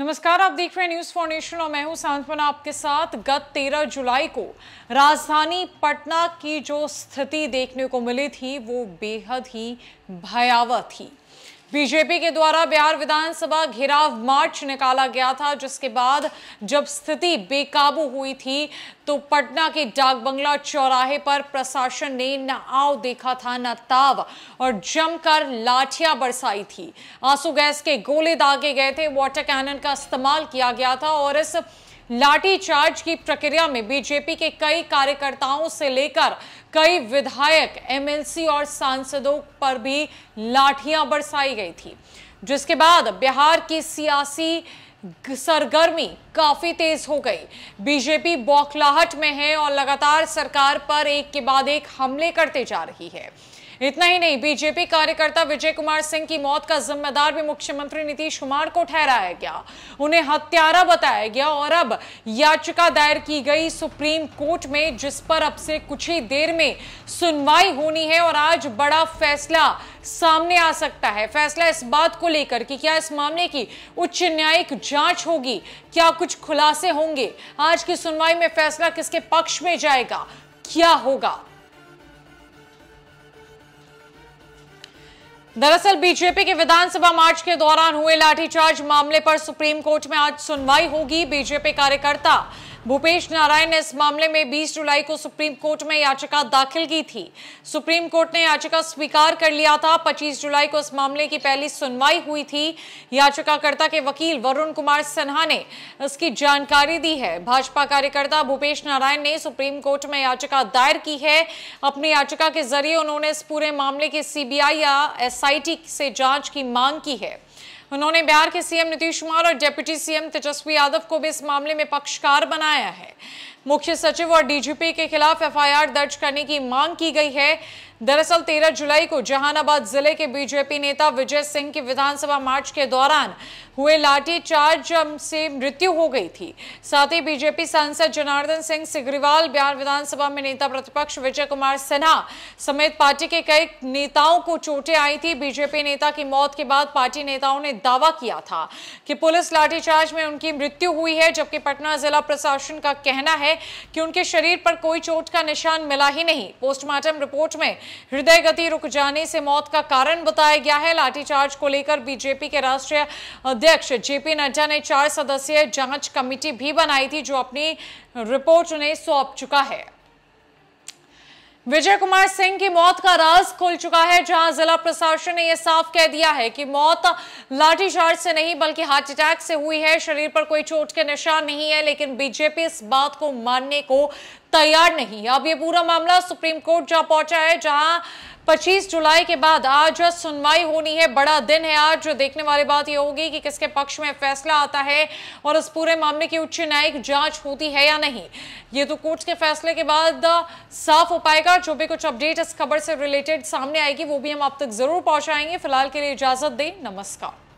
नमस्कार आप देख रहे हैं न्यूज फॉर नेशन और मैं हूं सांत्वना आपके साथ गत 13 जुलाई को राजधानी पटना की जो स्थिति देखने को मिली थी वो बेहद ही भयावह थी बीजेपी के द्वारा बिहार विधानसभा घेराव मार्च निकाला गया था जिसके बाद जब स्थिति बेकाबू हुई थी तो पटना के डाक बंगला चौराहे पर प्रशासन ने न आओ देखा था न ताव और जमकर लाठियां बरसाई थी आंसू गैस के गोले दागे गए थे वाटर कैनन का इस्तेमाल किया गया था और इस लाठीचार्ज की प्रक्रिया में बीजेपी के कई कार्यकर्ताओं से लेकर कई विधायक एमएलसी और सांसदों पर भी लाठियां बरसाई गई थी जिसके बाद बिहार की सियासी सरगर्मी काफी तेज हो गई बीजेपी बौखलाहट में है और लगातार सरकार पर एक के बाद एक हमले करते जा रही है इतना ही नहीं बीजेपी कार्यकर्ता विजय कुमार सिंह की मौत का जिम्मेदार भी मुख्यमंत्री नीतीश कुमार को ठहराया गया उन्हें हत्यारा बताया गया और अब याचिका दायर की गई सुप्रीम कोर्ट में जिस पर अब से कुछ ही देर में सुनवाई होनी है और आज बड़ा फैसला सामने आ सकता है फैसला इस बात को लेकर कि क्या इस मामले की उच्च न्यायिक जांच होगी क्या कुछ खुलासे होंगे आज की सुनवाई में फैसला किसके पक्ष में जाएगा क्या होगा दरअसल बीजेपी के विधानसभा मार्च के दौरान हुए लाठीचार्ज मामले पर सुप्रीम कोर्ट में आज सुनवाई होगी बीजेपी कार्यकर्ता भूपेश नारायण ने इस मामले में 20 जुलाई को सुप्रीम कोर्ट में याचिका दाखिल की थी सुप्रीम कोर्ट ने याचिका स्वीकार कर लिया था 25 जुलाई को इस मामले की पहली सुनवाई हुई थी याचिकाकर्ता के वकील वरुण कुमार सिन्हा ने इसकी जानकारी दी है भाजपा कार्यकर्ता भूपेश नारायण ने सुप्रीम कोर्ट में याचिका दायर की है अपनी याचिका के जरिए उन्होंने इस पूरे मामले की सीबीआई या एस से जांच की मांग की है उन्होंने बिहार के सीएम नीतीश कुमार और डेप्यूटी सीएम तेजस्वी यादव को भी इस मामले में पक्षकार बनाया है मुख्य सचिव और डीजीपी के खिलाफ एफआईआर दर्ज करने की मांग की गई है दरअसल 13 जुलाई को जहानाबाद जिले के बीजेपी नेता विजय सिंह की विधानसभा मार्च के दौरान हुए लाठी चार्ज से मृत्यु हो गई थी साथ ही बीजेपी सांसद जनार्दन सिंह सिग्रीवाल बिहार विधानसभा में नेता प्रतिपक्ष विजय कुमार सिन्हा समेत पार्टी के कई नेताओं को चोटें आई थी बीजेपी नेता की मौत के बाद पार्टी नेताओं ने दावा किया था कि पुलिस लाठीचार्ज में उनकी मृत्यु हुई है जबकि पटना जिला प्रशासन का कहना है कि उनके शरीर पर कोई चोट का निशान मिला ही नहीं पोस्टमार्टम रिपोर्ट में हृदय गति रुक जाने से मौत का कारण बताया गया है लाठीचार्ज को लेकर बीजेपी के राष्ट्रीय अध्यक्ष जेपी नड्डा ने चार सदस्यीय जांच कमेटी भी बनाई थी जो अपनी रिपोर्ट उन्हें सौंप चुका है विजय कुमार सिंह की मौत का राज खुल चुका है जहां जिला प्रशासन ने यह साफ कह दिया है कि मौत लाठीचार्ज से नहीं बल्कि हार्ट अटैक से हुई है शरीर पर कोई चोट के निशान नहीं है लेकिन बीजेपी इस बात को मानने को तैयार नहीं है अब ये पूरा मामला सुप्रीम कोर्ट जा पहुंचा है जहां 25 जुलाई के बाद आज सुनवाई होनी है बड़ा दिन है आज जो देखने वाली बात यह होगी कि किसके पक्ष में फैसला आता है और इस पूरे मामले की उच्च न्यायिक जांच होती है या नहीं ये तो कोर्ट के फैसले के बाद साफ हो पाएगा जो भी कुछ अपडेट इस खबर से रिलेटेड सामने आएगी वो भी हम आप तक जरूर पहुंचाएंगे फिलहाल के लिए इजाजत दें नमस्कार